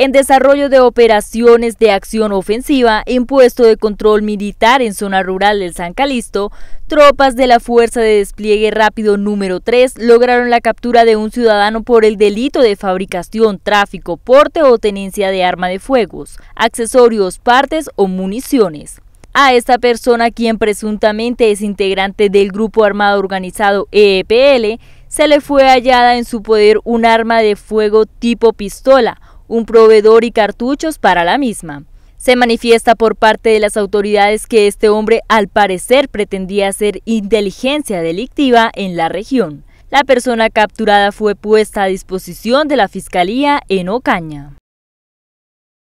en desarrollo de operaciones de acción ofensiva en puesto de control militar en zona rural del San Calisto, tropas de la Fuerza de Despliegue Rápido número 3 lograron la captura de un ciudadano por el delito de fabricación, tráfico, porte o tenencia de arma de fuegos, accesorios, partes o municiones. A esta persona, quien presuntamente es integrante del grupo armado organizado EEPL, se le fue hallada en su poder un arma de fuego tipo pistola, un proveedor y cartuchos para la misma. Se manifiesta por parte de las autoridades que este hombre al parecer pretendía ser inteligencia delictiva en la región. La persona capturada fue puesta a disposición de la Fiscalía en Ocaña.